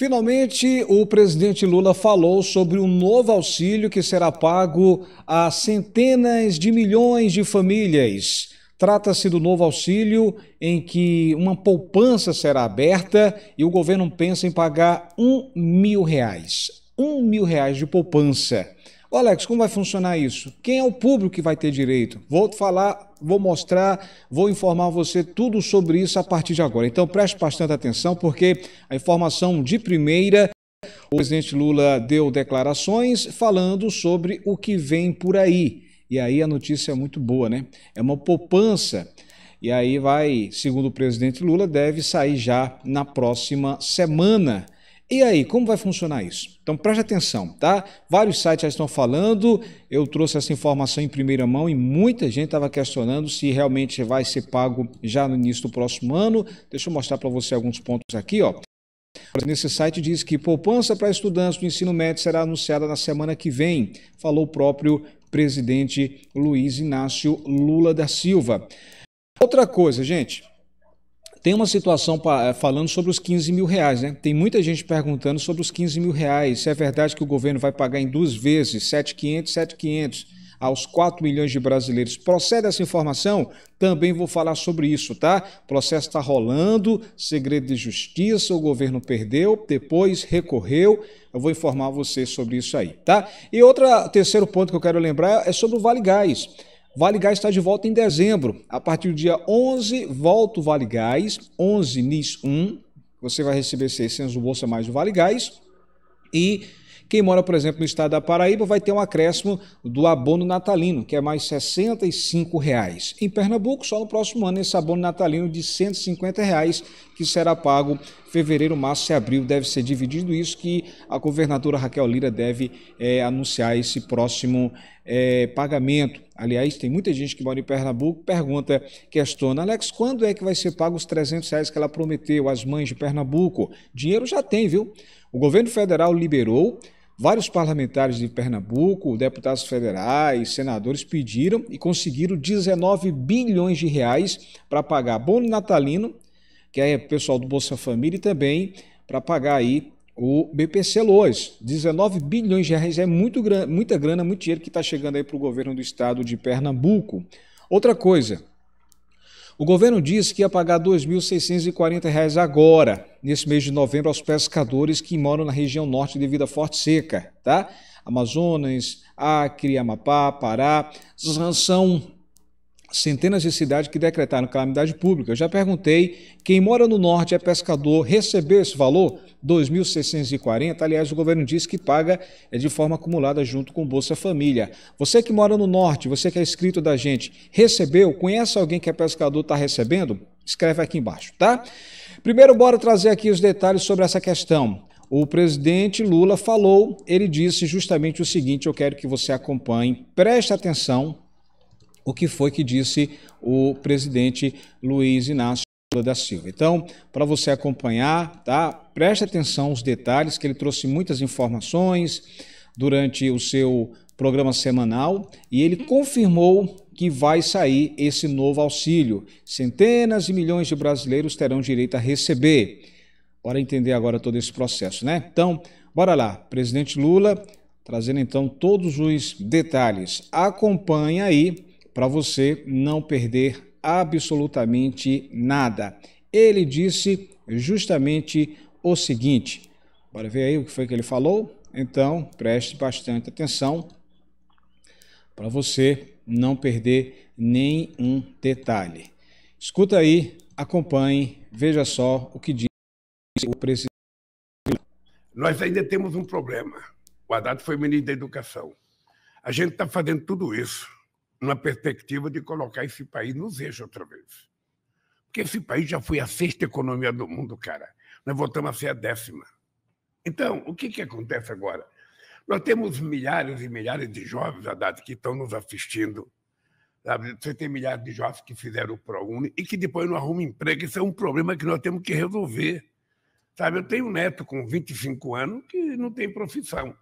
Finalmente, o presidente Lula falou sobre um novo auxílio que será pago a centenas de milhões de famílias. Trata-se do novo auxílio em que uma poupança será aberta e o governo pensa em pagar um mil reais. Um mil reais de poupança. Ô Alex, como vai funcionar isso? Quem é o público que vai ter direito? Vou falar, vou mostrar, vou informar você tudo sobre isso a partir de agora. Então preste bastante atenção, porque a informação de primeira. O presidente Lula deu declarações falando sobre o que vem por aí. E aí a notícia é muito boa, né? É uma poupança. E aí vai, segundo o presidente Lula, deve sair já na próxima semana. E aí, como vai funcionar isso? Então preste atenção, tá? Vários sites já estão falando, eu trouxe essa informação em primeira mão e muita gente estava questionando se realmente vai ser pago já no início do próximo ano. Deixa eu mostrar para você alguns pontos aqui, ó. Nesse site diz que poupança para estudantes do ensino médio será anunciada na semana que vem, falou o próprio presidente Luiz Inácio Lula da Silva. Outra coisa, gente, tem uma situação eh, falando sobre os 15 mil reais, né? Tem muita gente perguntando sobre os 15 mil reais. Se é verdade que o governo vai pagar em duas vezes, 7,500, 7,500 aos 4 milhões de brasileiros. Procede essa informação? Também vou falar sobre isso, tá? O processo está rolando, segredo de justiça, o governo perdeu, depois recorreu. Eu vou informar você sobre isso aí, tá? E outro terceiro ponto que eu quero lembrar é sobre o Vale Gás. Vale Gás está de volta em dezembro. A partir do dia 11, volta o Vale Gás, 11 NIS 1. Você vai receber 600 do Bolsa Mais o Vale Gás. E quem mora, por exemplo, no estado da Paraíba vai ter um acréscimo do abono natalino, que é mais R$ 65,00. Em Pernambuco, só no próximo ano, esse abono natalino de R$ 150,00, que será pago fevereiro, março e abril deve ser dividido. Isso que a governadora Raquel Lira deve é, anunciar esse próximo é, pagamento. Aliás, tem muita gente que mora em Pernambuco, pergunta, questiona, Alex, quando é que vai ser pago os 300 reais que ela prometeu às mães de Pernambuco? Dinheiro já tem, viu? O governo federal liberou, vários parlamentares de Pernambuco, deputados federais, senadores pediram e conseguiram 19 bilhões de reais para pagar bônus natalino, que é pessoal do Bolsa Família e também para pagar aí o BPC Loas. 19 bilhões de reais é muito grana, muita grana, muito dinheiro que está chegando aí para o governo do estado de Pernambuco. Outra coisa, o governo disse que ia pagar R$ 2.640 agora, nesse mês de novembro, aos pescadores que moram na região norte devido à forte seca, tá? Amazonas, Acre, Amapá, Pará, são centenas de cidades que decretaram calamidade pública. Eu já perguntei, quem mora no norte é pescador, recebeu esse valor? 2.640, aliás, o governo diz que paga é de forma acumulada junto com Bolsa Família. Você que mora no norte, você que é inscrito da gente, recebeu? Conhece alguém que é pescador, está recebendo? Escreve aqui embaixo, tá? Primeiro, bora trazer aqui os detalhes sobre essa questão. O presidente Lula falou, ele disse justamente o seguinte, eu quero que você acompanhe, preste atenção, o que foi que disse o presidente Luiz Inácio Lula da Silva. Então, para você acompanhar, tá? Preste atenção aos detalhes que ele trouxe muitas informações durante o seu programa semanal e ele confirmou que vai sair esse novo auxílio. Centenas e milhões de brasileiros terão direito a receber. Bora entender agora todo esse processo, né? Então, bora lá. Presidente Lula trazendo então todos os detalhes. Acompanha aí para você não perder absolutamente nada. Ele disse justamente o seguinte: bora ver aí o que foi que ele falou? Então, preste bastante atenção para você não perder nenhum detalhe. Escuta aí, acompanhe, veja só o que diz o presidente. Nós ainda temos um problema. O Haddad foi ministro da Educação. A gente está fazendo tudo isso na perspectiva de colocar esse país nos eixos outra vez. Porque esse país já foi a sexta economia do mundo, cara. Nós voltamos a ser a décima. Então, o que, que acontece agora? Nós temos milhares e milhares de jovens, Haddad, que estão nos assistindo. Sabe? Você tem milhares de jovens que fizeram o ProUni e que depois não arrumam emprego. Isso é um problema que nós temos que resolver. Sabe? Eu tenho um neto com 25 anos que não tem profissão.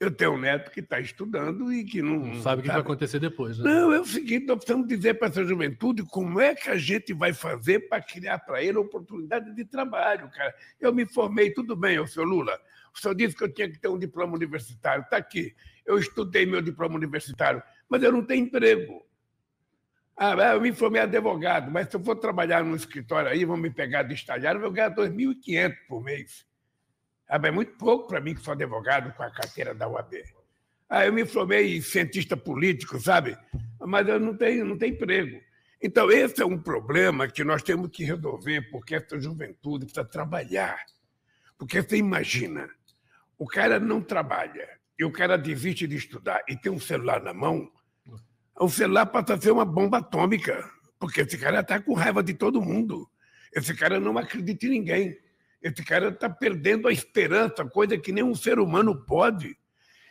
Eu tenho um neto que está estudando e que não. não sabe o que tá vai acontecer depois, né? Não, é o seguinte: nós precisamos dizer para essa juventude como é que a gente vai fazer para criar para ele oportunidade de trabalho, cara. Eu me formei, tudo bem, o senhor Lula. O senhor disse que eu tinha que ter um diploma universitário. Está aqui. Eu estudei meu diploma universitário, mas eu não tenho emprego. Ah, ah, eu me formei advogado, mas se eu for trabalhar num escritório aí, vão me pegar de estagiário, eu vou ganhar 2.500 por mês. Ah, é muito pouco para mim, que sou advogado com a carteira da UAB. Ah, eu me formei cientista político, sabe? Mas eu não tenho, não tenho emprego. Então, esse é um problema que nós temos que resolver, porque essa juventude precisa trabalhar. Porque você imagina, o cara não trabalha e o cara desiste de estudar e tem um celular na mão, o celular passa a ser uma bomba atômica, porque esse cara está com raiva de todo mundo. Esse cara não acredita em ninguém. Esse cara está perdendo a esperança, coisa que nenhum ser humano pode.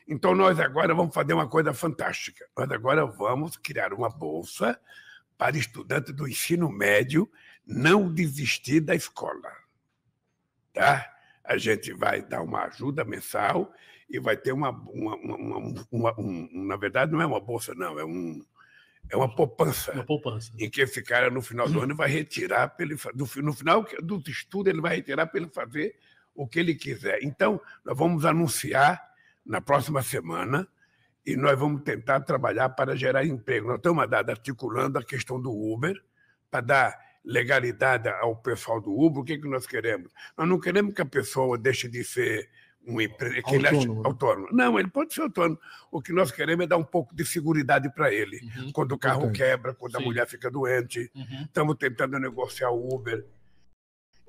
Então, nós agora vamos fazer uma coisa fantástica. Nós agora vamos criar uma bolsa para estudante do ensino médio não desistir da escola. Tá? A gente vai dar uma ajuda mensal e vai ter uma, uma, uma, uma na verdade, não é uma bolsa, não, é um, é uma poupança. Uma poupança. Em que esse cara, no final do ano, vai retirar, ele, no final do estudo, ele vai retirar para ele fazer o que ele quiser. Então, nós vamos anunciar na próxima semana e nós vamos tentar trabalhar para gerar emprego. Nós estamos articulando a questão do Uber para dar legalidade ao pessoal do Uber. O que, é que nós queremos? Nós não queremos que a pessoa deixe de ser um empre... autônomo. Ele... Né? autônomo. Não, ele pode ser autônomo. O que nós queremos é dar um pouco de segurança para ele. Uhum. Quando o carro Entendi. quebra, quando Sim. a mulher fica doente. Uhum. Estamos tentando negociar o Uber.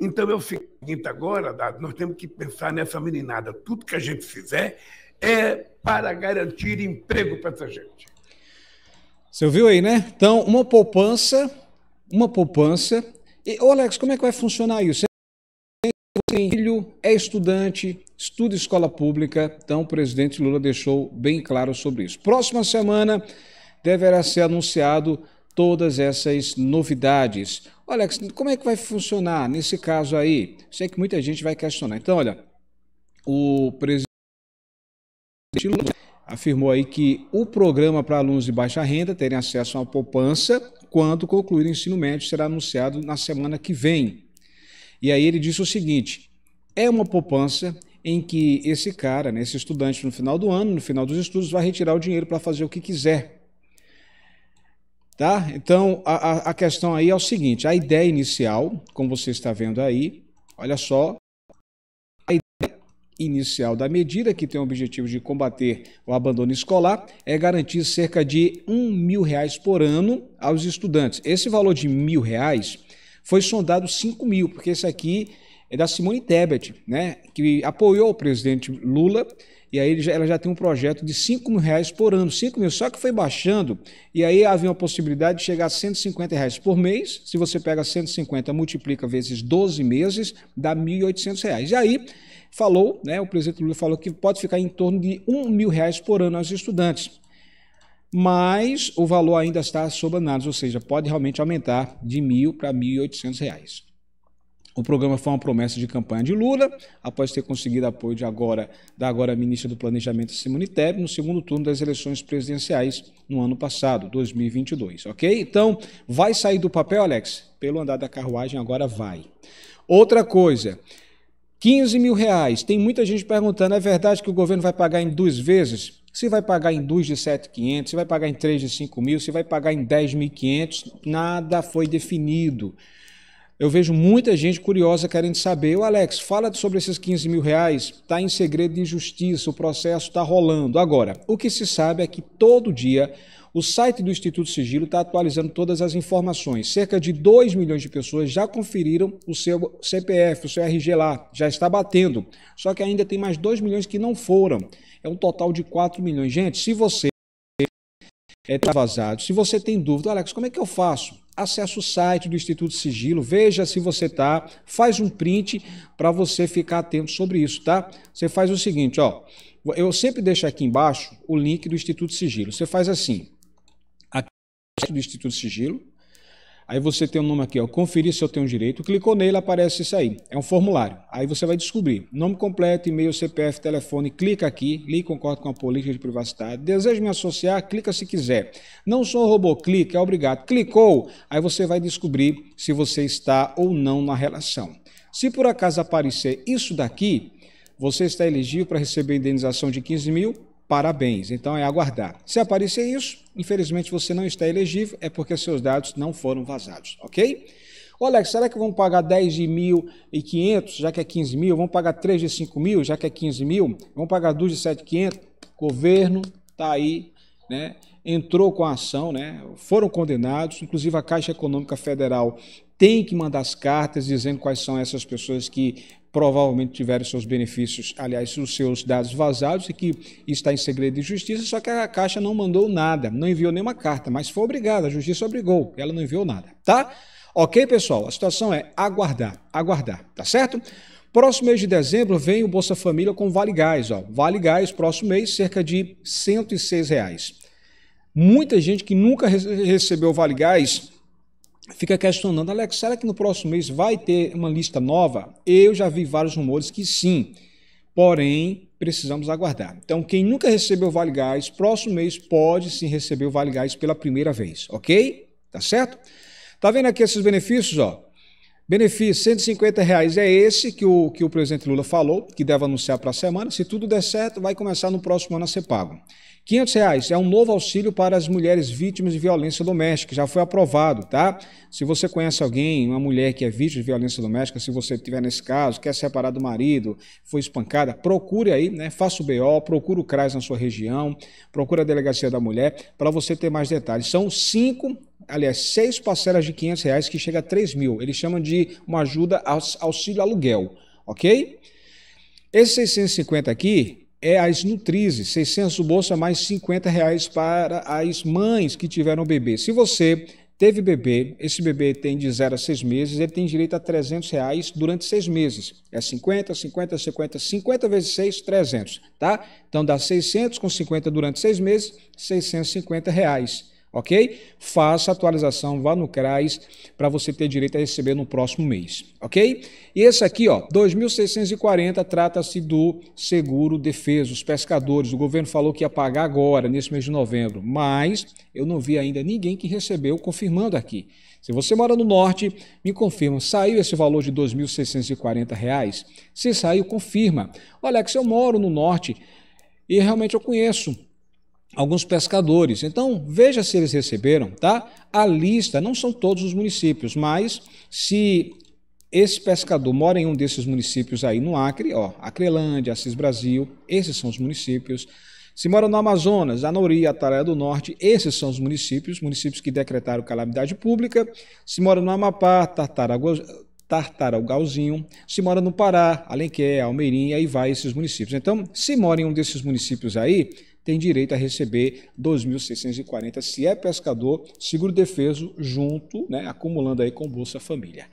Então é o seguinte, agora, Dado, nós temos que pensar nessa meninada. Tudo que a gente fizer é para garantir emprego para essa gente. Você ouviu aí, né? Então, uma poupança, uma poupança. E, ô Alex, como é que vai funcionar isso? tem filho é estudante, estuda escola pública, então o presidente Lula deixou bem claro sobre isso. Próxima semana deverá ser anunciado todas essas novidades. Olha, como é que vai funcionar nesse caso aí? Sei que muita gente vai questionar. Então, olha, o presidente Lula afirmou aí que o programa para alunos de baixa renda terem acesso a uma poupança quando concluir o ensino médio será anunciado na semana que vem. E aí ele disse o seguinte: é uma poupança em que esse cara, né, esse estudante, no final do ano, no final dos estudos, vai retirar o dinheiro para fazer o que quiser. Tá? Então, a, a questão aí é o seguinte: a ideia inicial, como você está vendo aí, olha só, a ideia inicial da medida, que tem o objetivo de combater o abandono escolar, é garantir cerca de um mil reais por ano aos estudantes. Esse valor de mil reais foi sondado 5 mil, porque esse aqui é da Simone Tebet, né, que apoiou o presidente Lula, e aí ela já tem um projeto de 5 mil reais por ano, 5 mil, só que foi baixando, e aí havia uma possibilidade de chegar a 150 reais por mês, se você pega 150, multiplica vezes 12 meses, dá 1.800 reais. E aí falou, né, o presidente Lula falou que pode ficar em torno de 1 mil reais por ano aos estudantes mas o valor ainda está sob análise, ou seja, pode realmente aumentar de mil para R$ 1.800. O programa foi uma promessa de campanha de Lula, após ter conseguido apoio de agora, da agora ministra do Planejamento Simone Tebet no segundo turno das eleições presidenciais no ano passado, 2022, ok? Então, vai sair do papel, Alex? Pelo andar da carruagem, agora vai. Outra coisa, 15 mil reais. Tem muita gente perguntando, é verdade que o governo vai pagar em duas vezes? Se vai pagar em 2 de 7.500, se vai pagar em 3 de 5 mil, se vai pagar em 10.500, nada foi definido. Eu vejo muita gente curiosa querendo saber. O Alex, fala sobre esses 15 mil reais. Está em segredo de justiça, o processo está rolando. Agora, o que se sabe é que todo dia o site do Instituto Sigilo está atualizando todas as informações. Cerca de 2 milhões de pessoas já conferiram o seu CPF, o seu RG lá, já está batendo. Só que ainda tem mais 2 milhões que não foram. É um total de 4 milhões. Gente, se você está é vazado, se você tem dúvida, Alex, como é que eu faço? Acesse o site do Instituto Sigilo, veja se você está, faz um print para você ficar atento sobre isso, tá? Você faz o seguinte, ó. Eu sempre deixo aqui embaixo o link do Instituto Sigilo. Você faz assim, do Instituto Sigilo. Aí você tem o um nome aqui, ó, conferir se eu tenho direito. Clicou nele, aparece isso aí. É um formulário. Aí você vai descobrir nome completo, e-mail, CPF, telefone. Clica aqui, li concordo com a política de privacidade. Desejo me associar, clica se quiser. Não sou robô, clica, é obrigado. Clicou, aí você vai descobrir se você está ou não na relação. Se por acaso aparecer isso daqui, você está elegível para receber indenização de 15 mil parabéns. Então é aguardar. Se aparecer isso, infelizmente você não está elegível, é porque seus dados não foram vazados, ok? Ô Alex, será que vão pagar 10 de 1.500, já que é 15 mil? Vão pagar 3 de 5 mil, já que é 15 mil? Vão pagar 2 de 7.500? Governo está aí, né? entrou com a ação, né? foram condenados, inclusive a Caixa Econômica Federal tem que mandar as cartas dizendo quais são essas pessoas que provavelmente tiveram seus benefícios, aliás, os seus dados vazados e que está em segredo de justiça, só que a Caixa não mandou nada, não enviou nenhuma carta, mas foi obrigada, a justiça obrigou, ela não enviou nada, tá? Ok, pessoal? A situação é aguardar, aguardar, tá certo? Próximo mês de dezembro vem o Bolsa Família com Vale Gás, ó. Vale Gás, próximo mês, cerca de 106 reais. Muita gente que nunca recebeu Vale Gás fica questionando, Alex, será que no próximo mês vai ter uma lista nova? Eu já vi vários rumores que sim, porém precisamos aguardar. Então, quem nunca recebeu o Vale Gás, próximo mês pode sim receber o Vale Gás pela primeira vez, ok? Tá certo? Tá vendo aqui esses benefícios, ó? Benefício, 150 reais é esse que o, que o presidente Lula falou, que deve anunciar para a semana. Se tudo der certo, vai começar no próximo ano a ser pago. 500 reais é um novo auxílio para as mulheres vítimas de violência doméstica, já foi aprovado, tá? Se você conhece alguém, uma mulher que é vítima de violência doméstica, se você tiver nesse caso, quer separar do marido, foi espancada, procure aí, né? Faça o BO, procure o CRAS na sua região, procure a delegacia da mulher para você ter mais detalhes. São cinco aliás, seis parcelas de 500 reais que chega a 3 mil. Eles chamam de uma ajuda aux, auxílio aluguel, ok? Esse 650 aqui é as nutrizes, 600 bolsa é mais 50 reais para as mães que tiveram bebê. Se você teve bebê, esse bebê tem de 0 a 6 meses, ele tem direito a 300 reais durante 6 meses. É 50, 50, 50, 50 vezes 6, 300, tá? Então dá 600 com 50 durante 6 meses, 650 reais ok? Faça a atualização, vá no CRAS para você ter direito a receber no próximo mês, ok? E esse aqui, ó, 2.640, trata-se do seguro defesa, os pescadores. O governo falou que ia pagar agora, nesse mês de novembro, mas eu não vi ainda ninguém que recebeu confirmando aqui. Se você mora no norte, me confirma, saiu esse valor de R$ reais? Se saiu, confirma. Olha, que se eu moro no norte e realmente eu conheço alguns pescadores. Então, veja se eles receberam, tá? A lista não são todos os municípios, mas se esse pescador mora em um desses municípios aí no Acre, ó, Acrelândia, Assis Brasil, esses são os municípios. Se mora no Amazonas, Anori, Atalaia do Norte, esses são os municípios, municípios que decretaram calamidade pública. Se mora no Amapá, Tartarugalzinho, se mora no Pará, Alenquer, Almeirinha aí vai esses municípios. Então, se mora em um desses municípios aí, tem direito a receber 2.640 se é pescador, seguro defeso junto, né, acumulando aí com Bolsa Família.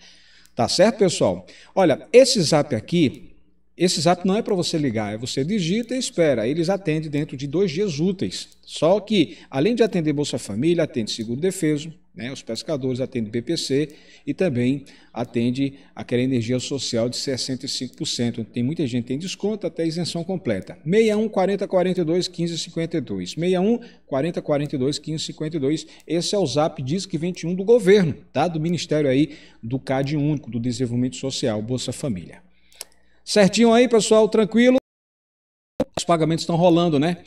Tá certo, pessoal? Olha, esse zap aqui, esse zap não é para você ligar, é você digita e espera. Eles atendem dentro de dois dias úteis. Só que, além de atender Bolsa Família, atende Seguro Defeso, né? Os pescadores atendem BPC e também atende aquela energia social de 65%. Tem muita gente tem desconto até isenção completa. 61 40 42 15 52. 61 40 42 15 52. Esse é o Zap Diz Disque 21 do governo, tá? Do Ministério aí do CAD Único do Desenvolvimento Social, Bolsa Família. Certinho aí, pessoal, tranquilo? Os pagamentos estão rolando, né?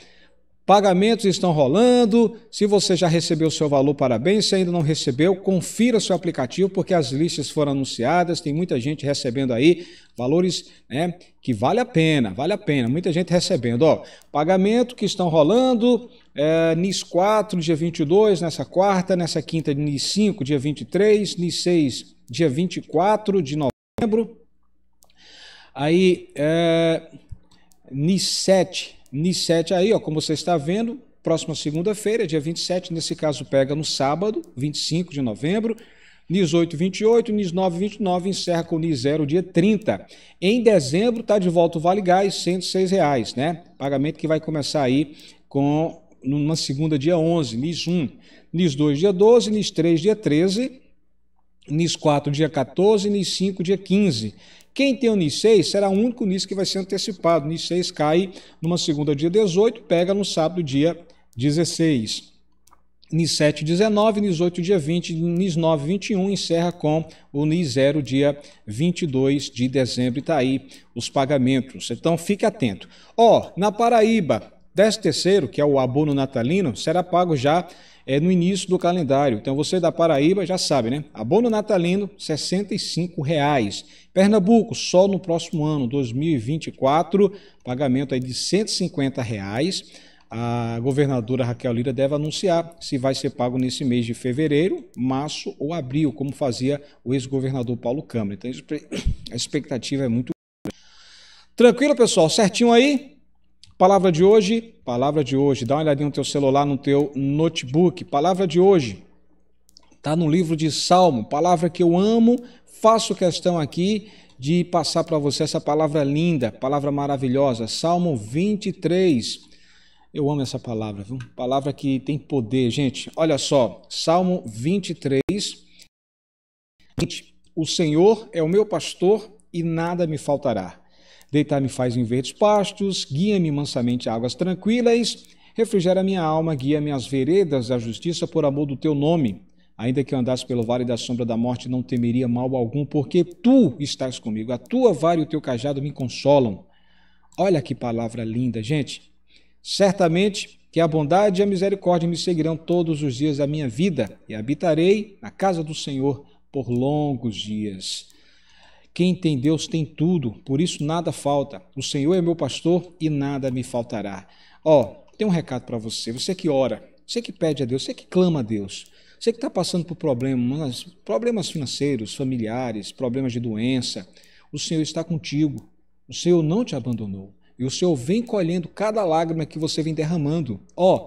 Pagamentos estão rolando. Se você já recebeu o seu valor, parabéns. Se ainda não recebeu, confira seu aplicativo, porque as listas foram anunciadas. Tem muita gente recebendo aí valores né, que vale a pena, vale a pena. Muita gente recebendo. Ó, pagamento que estão rolando. É, NIS 4, dia 22, nessa quarta. Nessa quinta, NIS 5, dia 23. NIS 6, dia 24 de novembro. Aí, é, NIS 7, NIS7 aí, ó, como você está vendo, próxima segunda-feira, dia 27, nesse caso pega no sábado, 25 de novembro. NIS 8, 28, NIS 9, 29, encerra com NIS 0, dia 30. Em dezembro, está de volta o Vale Gás, R$ reais, né? Pagamento que vai começar aí com numa segunda, dia 11, NIS 1. NIS 2, dia 12, NIS 3, dia 13, NIS 4, dia 14, NIS 5, dia 15. Quem tem o NIS 6 será o único NIS que vai ser antecipado. O NIS 6 cai numa segunda, dia 18, pega no sábado, dia 16. NIS 7, 19, NIS 8, dia 20, NIS 9, 21, encerra com o NIS 0, dia 22 de dezembro. E está aí os pagamentos. Então, fique atento. Ó, oh, na Paraíba, Décimo terceiro, que é o abono natalino, será pago já é, no início do calendário. Então você da Paraíba já sabe, né? Abono natalino, R$ 65,00. Pernambuco, só no próximo ano, 2024, pagamento aí de R$ 150,00. A governadora Raquel Lira deve anunciar se vai ser pago nesse mês de fevereiro, março ou abril, como fazia o ex-governador Paulo Câmara. Então a expectativa é muito grande. Tranquilo, pessoal? Certinho aí? Palavra de hoje, palavra de hoje. Dá uma olhadinha no teu celular, no teu notebook. Palavra de hoje. está no livro de Salmo, palavra que eu amo. Faço questão aqui de passar para você essa palavra linda, palavra maravilhosa, Salmo 23. Eu amo essa palavra, viu? Palavra que tem poder, gente. Olha só, Salmo 23. O Senhor é o meu pastor e nada me faltará. Deitar-me faz em verdes pastos, guia-me mansamente a águas tranquilas, refrigera minha alma, guia-me às veredas da justiça por amor do teu nome. Ainda que andasse pelo vale da sombra da morte, não temeria mal algum, porque tu estás comigo, a tua vara e o teu cajado me consolam. Olha que palavra linda, gente. Certamente que a bondade e a misericórdia me seguirão todos os dias da minha vida, e habitarei na casa do Senhor por longos dias. Quem tem Deus tem tudo, por isso nada falta. O Senhor é meu pastor e nada me faltará. Ó, oh, tem um recado para você. Você que ora, você que pede a Deus, você que clama a Deus, você que está passando por problemas, problemas financeiros, familiares, problemas de doença, o Senhor está contigo. O Senhor não te abandonou. E o Senhor vem colhendo cada lágrima que você vem derramando. Ó,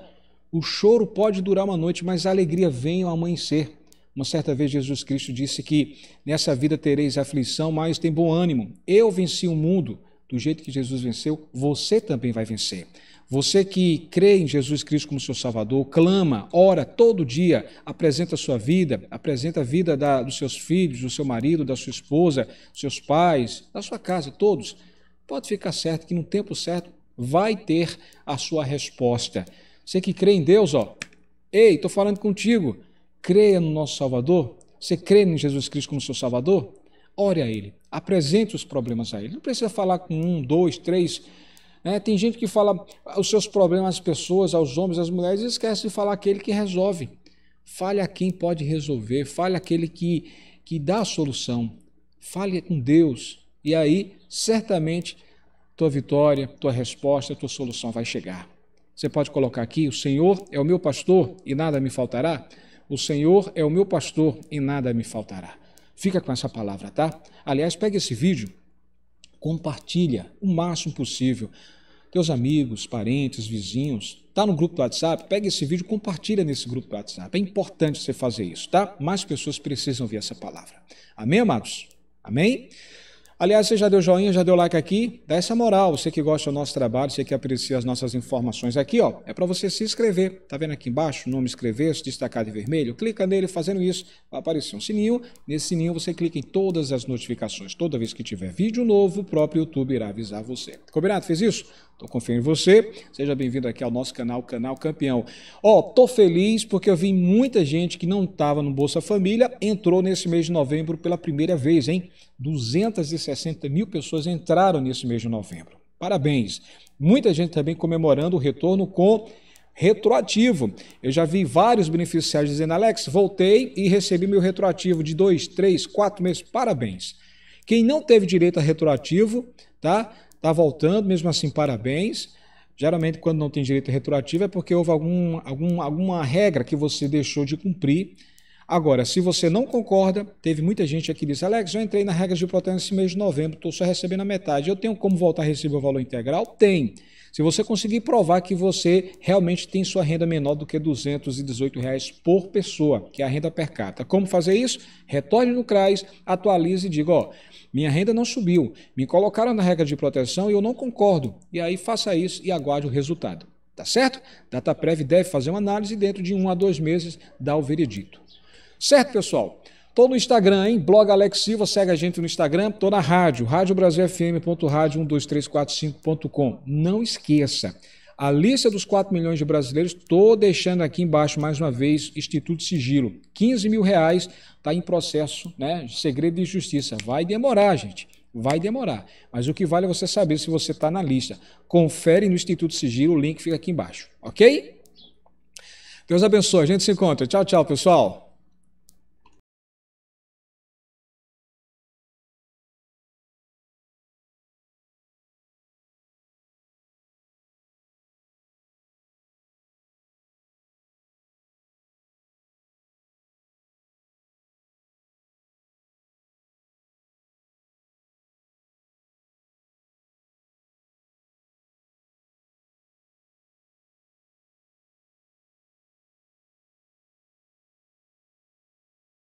oh, o choro pode durar uma noite, mas a alegria vem ao amanhecer. Uma certa vez Jesus Cristo disse que nessa vida tereis aflição, mas tem bom ânimo. Eu venci o mundo. Do jeito que Jesus venceu, você também vai vencer. Você que crê em Jesus Cristo como seu Salvador, clama, ora todo dia, apresenta a sua vida, apresenta a vida da, dos seus filhos, do seu marido, da sua esposa, dos seus pais, da sua casa, todos. Pode ficar certo que no tempo certo vai ter a sua resposta. Você que crê em Deus, ó, ei, estou falando contigo creia no nosso Salvador, você crê em Jesus Cristo como seu Salvador, ore a Ele, apresente os problemas a Ele. Não precisa falar com um, dois, três. Né? Tem gente que fala os seus problemas às pessoas, aos homens, às mulheres, e esquece de falar aquele que resolve. Fale a quem pode resolver, fale aquele que, que dá a solução. Fale com Deus. E aí, certamente, tua vitória, tua resposta, tua solução vai chegar. Você pode colocar aqui: o Senhor é o meu pastor e nada me faltará. O Senhor é o meu pastor e nada me faltará. Fica com essa palavra, tá? Aliás, pega esse vídeo, compartilha o máximo possível. Teus amigos, parentes, vizinhos, tá no grupo do WhatsApp? Pega esse vídeo, compartilha nesse grupo do WhatsApp. É importante você fazer isso, tá? Mais pessoas precisam ver essa palavra. Amém, amados? Amém? Aliás, você já deu joinha, já deu like aqui? Dá essa moral, você que gosta do nosso trabalho, você que aprecia as nossas informações aqui, ó. É para você se inscrever. Tá vendo aqui embaixo? Nome inscrever-se, destacado em vermelho. Clica nele, fazendo isso, vai aparecer um sininho. Nesse sininho você clica em todas as notificações. Toda vez que tiver vídeo novo, o próprio YouTube irá avisar você. Combinado? Fez isso? Tô confiando em você. Seja bem-vindo aqui ao nosso canal, Canal Campeão. Ó, tô feliz porque eu vi muita gente que não estava no Bolsa Família, entrou nesse mês de novembro pela primeira vez, hein? 260 mil pessoas entraram nesse mês de novembro. Parabéns! Muita gente também comemorando o retorno com retroativo. Eu já vi vários beneficiários dizendo: Alex, voltei e recebi meu retroativo de dois, três, quatro meses. Parabéns! Quem não teve direito a retroativo, tá? Tá voltando, mesmo assim, parabéns. Geralmente, quando não tem direito a retroativo, é porque houve algum, algum, alguma regra que você deixou de cumprir Agora, se você não concorda, teve muita gente aqui que disse, Alex, eu entrei na regra de proteção esse mês de novembro, estou só recebendo a metade. Eu tenho como voltar a receber o valor integral? Tem. Se você conseguir provar que você realmente tem sua renda menor do que R$ 218 reais por pessoa, que é a renda per capita. Como fazer isso? Retorne no CRAS, atualize e diga, ó, minha renda não subiu, me colocaram na regra de proteção e eu não concordo. E aí faça isso e aguarde o resultado. Tá certo? Dataprev deve fazer uma análise e dentro de um a dois meses dá o veredito. Certo, pessoal? Estou no Instagram, hein? Blog Alex Silva, segue a gente no Instagram. Estou na rádio, radiobrasilfm.radio12345.com. Não esqueça, a lista dos 4 milhões de brasileiros, estou deixando aqui embaixo mais uma vez, Instituto Sigilo. 15 mil reais está em processo né, segredo de justiça. Vai demorar, gente. Vai demorar. Mas o que vale é você saber se você está na lista. Confere no Instituto Sigilo, o link fica aqui embaixo, ok? Deus abençoe. A gente se encontra. Tchau, tchau, pessoal.